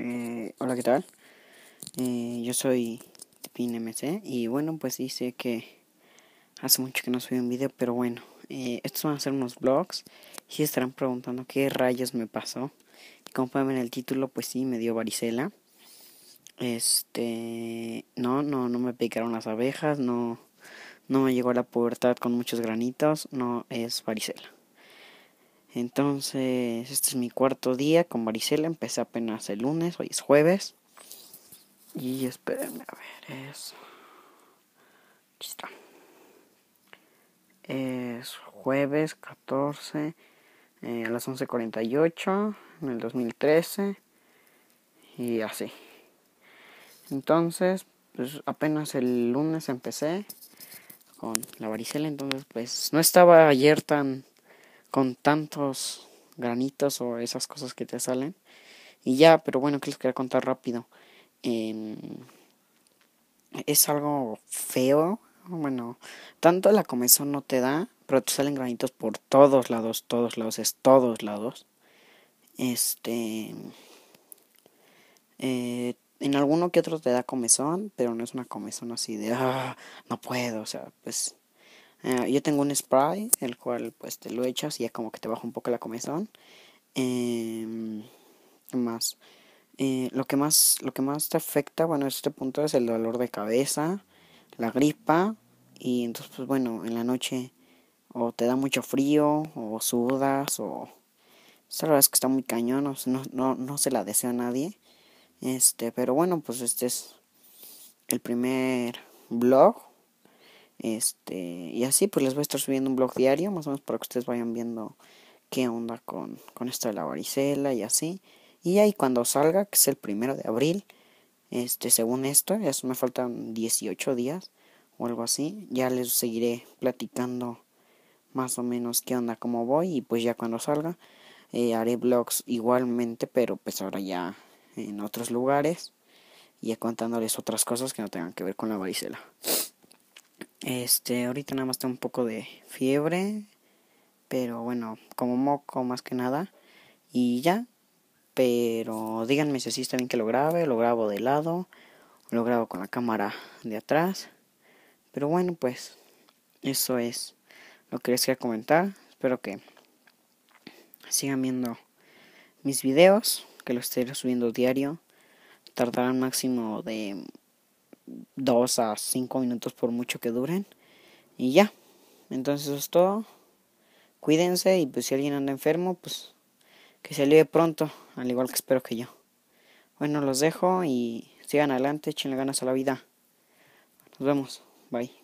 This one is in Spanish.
Eh, hola, ¿qué tal? Eh, yo soy Pinmc y bueno, pues dice que hace mucho que no subí un video, pero bueno, eh, estos van a ser unos vlogs y estarán preguntando qué rayos me pasó. Como pueden ver en el título, pues sí, me dio varicela. Este, no, no, no me picaron las abejas, no, no me llegó a la pubertad con muchos granitos, no es varicela. Entonces, este es mi cuarto día con varicela Empecé apenas el lunes, hoy es jueves. Y espérenme a ver, es. está. Es jueves 14 eh, a las 11.48 en el 2013. Y así. Entonces, pues apenas el lunes empecé con la varicela. Entonces, pues no estaba ayer tan con tantos granitos o esas cosas que te salen. Y ya, pero bueno, que les quería contar rápido. Em, es algo feo. Bueno, tanto la comezón no te da, pero te salen granitos por todos lados, todos lados, es todos lados. Este. Eh, en alguno que otro te da comezón, pero no es una comezón así de ah, no puedo, o sea, pues eh, yo tengo un spray, el cual pues te lo echas y ya como que te baja un poco la comezón. Em, más. Eh, lo que más lo que más te afecta bueno en este punto es el dolor de cabeza la gripa y entonces pues bueno en la noche o te da mucho frío o sudas o esta pues, verdad es que está muy cañón no, no, no, se la deseo a nadie este pero bueno pues este es el primer blog este, y así pues les voy a estar subiendo un blog diario, más o menos para que ustedes vayan viendo qué onda con, esta esto de la varicela y así. Y ahí cuando salga, que es el primero de abril, este, según esto, ya me faltan 18 días o algo así, ya les seguiré platicando más o menos qué onda, cómo voy y pues ya cuando salga eh, haré blogs igualmente, pero pues ahora ya en otros lugares y contándoles otras cosas que no tengan que ver con la varicela. Este, ahorita nada más tengo un poco de fiebre, pero bueno, como moco más que nada. Y ya, pero díganme si así está bien que lo grabe, lo grabo de lado, lo grabo con la cámara de atrás. Pero bueno, pues eso es lo que les quería comentar. Espero que sigan viendo mis videos, que los estoy subiendo diario. Tardarán máximo de Dos a cinco minutos por mucho que duren. Y ya. Entonces eso es todo. Cuídense y pues si alguien anda enfermo, pues que se alivie pronto, al igual que espero que yo. Bueno, los dejo y sigan adelante, echenle ganas a la vida. Nos vemos. Bye.